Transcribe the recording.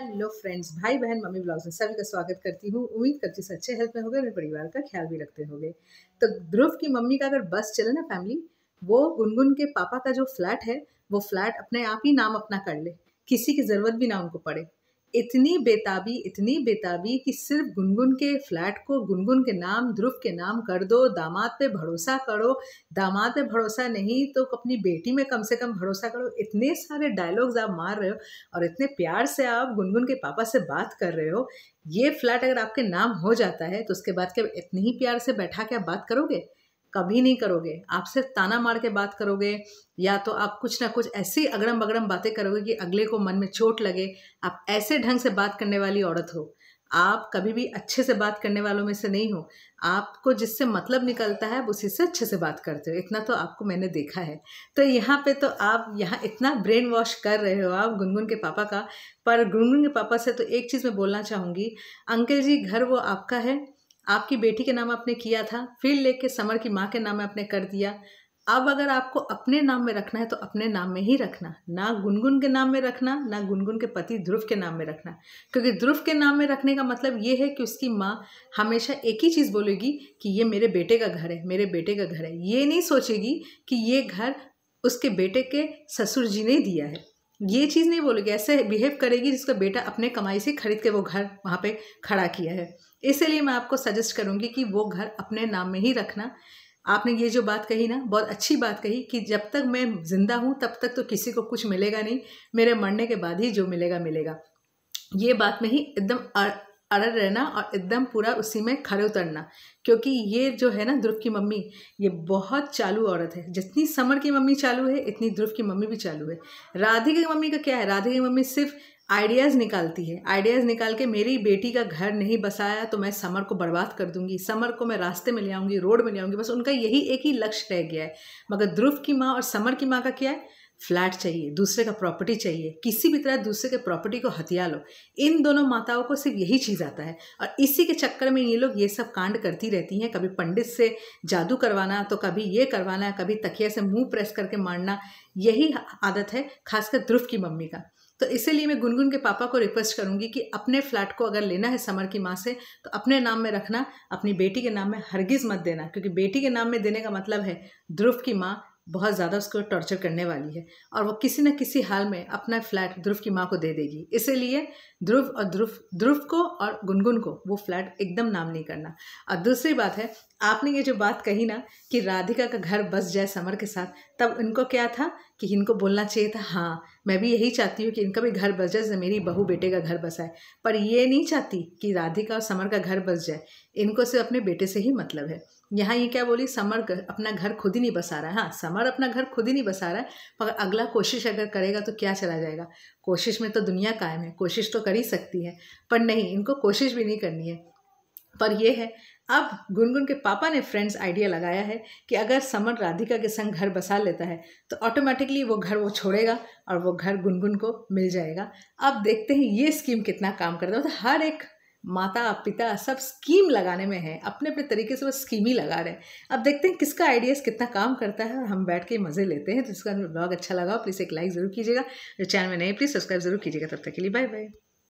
hello friends भाई बहन mummy blog में सभी का स्वागत करती हूँ उम्मीद करती हूँ अच्छे हेल्थ में गए अपने परिवार का ख्याल भी रखते होंगे तो ध्रुव की मम्मी का अगर बस चले ना फैमिली वो गुनगुन के पापा का जो फ्लैट है वो फ्लैट अपने आप ही नाम अपना कर ले किसी की ज़रूरत भी ना उनको पड़े इतनी बेताबी इतनी बेताबी कि सिर्फ गुनगुन के फ्लैट को गुनगुन के नाम ध्रुव के नाम कर दो दामाद पे भरोसा करो दामाद पे भरोसा नहीं तो अपनी बेटी में कम से कम भरोसा करो इतने सारे डायलॉग्स आप मार रहे हो और इतने प्यार से आप गुनगुन के पापा से बात कर रहे हो ये फ्लैट अगर आपके नाम हो जाता है तो उसके बाद क्या इतने ही प्यार से बैठा के आप बात करोगे कभी नहीं करोगे आप सिर्फ ताना मार के बात करोगे या तो आप कुछ ना कुछ ऐसी अगड़म बगड़म बातें करोगे कि अगले को मन में चोट लगे आप ऐसे ढंग से बात करने वाली औरत हो आप कभी भी अच्छे से बात करने वालों में से नहीं हो आपको जिससे मतलब निकलता है उसी से अच्छे से बात करते हो इतना तो आपको मैंने देखा है तो यहाँ पे तो आप यहाँ इतना ब्रेन वॉश कर रहे हो आप गुनगुन के पापा का पर गुनगुन के पापा से तो एक चीज़ मैं बोलना चाहूँगी अंकल जी घर वो आपका है आपकी बेटी के नाम आपने किया था फिर लेके समर की माँ के नाम आपने कर दिया अब अगर आपको अपने नाम में रखना है तो अपने नाम में ही रखना ना गुनगुन के नाम में रखना ना गुनगुन के पति ध्रुव के नाम में रखना क्योंकि ध्रुव के नाम में रखने का मतलब ये है कि उसकी माँ हमेशा एक ही चीज़ बोलेगी कि ये मेरे बेटे का घर है मेरे बेटे का घर है ये नहीं सोचेगी कि ये घर उसके बेटे के ससुर जी ने दिया है ये चीज़ नहीं बोलेगी ऐसे बिहेव करेगी जिसका बेटा अपने कमाई से खरीद के वो घर वहाँ पे खड़ा किया है इसीलिए मैं आपको सजेस्ट करूँगी कि वो घर अपने नाम में ही रखना आपने ये जो बात कही ना बहुत अच्छी बात कही कि जब तक मैं ज़िंदा हूँ तब तक तो किसी को कुछ मिलेगा नहीं मेरे मरने के बाद ही जो मिलेगा मिलेगा ये बात में ही एकदम अड़ रहना और एकदम पूरा उसी में खड़े उतरना क्योंकि ये जो है ना ध्रुव की मम्मी ये बहुत चालू औरत है जितनी समर की मम्मी चालू है इतनी ध्रुव की मम्मी भी चालू है राधे की मम्मी का क्या है राधे की मम्मी सिर्फ आइडियाज़ निकालती है आइडियाज़ निकाल के मेरी बेटी का घर नहीं बसाया तो मैं समर को बर्बाद कर दूंगी समर को मैं रास्ते में ले आऊँगी रोड में ले आऊँगी बस उनका यही एक ही लक्ष्य रह गया है मगर ध्रुव की माँ और समर की माँ का क्या है फ्लैट चाहिए दूसरे का प्रॉपर्टी चाहिए किसी भी तरह दूसरे के प्रॉपर्टी को हथिया लो इन दोनों माताओं को सिर्फ यही चीज़ आता है और इसी के चक्कर में ये लोग ये सब कांड करती रहती हैं कभी पंडित से जादू करवाना तो कभी ये करवाना कभी तकिया से मुंह प्रेस करके मारना यही आदत है खासकर ध्रुव की मम्मी का तो इसीलिए मैं गुनगुन के पापा को रिक्वेस्ट करूंगी कि अपने फ्लैट को अगर लेना है समर की माँ से तो अपने नाम में रखना अपनी बेटी के नाम में हरगिज़ मत देना क्योंकि बेटी के नाम में देने का मतलब है ध्रुव की माँ बहुत ज़्यादा उसको टॉर्चर करने वाली है और वो किसी न किसी हाल में अपना फ्लैट ध्रुव की माँ को दे देगी इसीलिए ध्रुव और ध्रुव ध्रुव को और गुनगुन को वो फ्लैट एकदम नाम नहीं करना और दूसरी बात है आपने ये जो बात कही ना कि राधिका का घर बस जाए समर के साथ तब इनको क्या था कि इनको बोलना चाहिए था हाँ मैं भी यही चाहती हूँ कि इनका भी घर बस जाए मेरी बहू बेटे का घर बसाए पर ये नहीं चाहती कि राधिका और समर का घर बस जाए इनको सिर्फ अपने बेटे से ही मतलब है यहाँ ये क्या बोली समर अपना घर खुद ही नहीं बसा रहा है हाँ समर अपना घर खुद ही नहीं बसा रहा है पर अगला कोशिश अगर करेगा तो क्या चला जाएगा कोशिश में तो दुनिया कायम है कोशिश तो कर ही सकती है पर नहीं इनको कोशिश भी नहीं करनी है पर यह है अब गुनगुन के पापा ने फ्रेंड्स आइडिया लगाया है कि अगर समर राधिका के संग घर बसा लेता है तो ऑटोमेटिकली वो घर वो छोड़ेगा और वो घर गुनगुन को मिल जाएगा अब देखते हैं ये स्कीम कितना काम करता है मतलब हर एक माता पिता सब स्कीम लगाने में है अपने अपने तरीके से वो स्कीम ही लगा रहे हैं अब देखते हैं किसका आइडियाज़ कितना काम करता है और हम बैठ के मज़े लेते हैं तो इसका ब्लॉग अच्छा लगा प्लीज़ एक लाइक ज़रूर कीजिएगा जो चैनल में नहीं प्लीज़ सब्सक्राइब जरूर कीजिएगा तब तक के लिए बाय बाय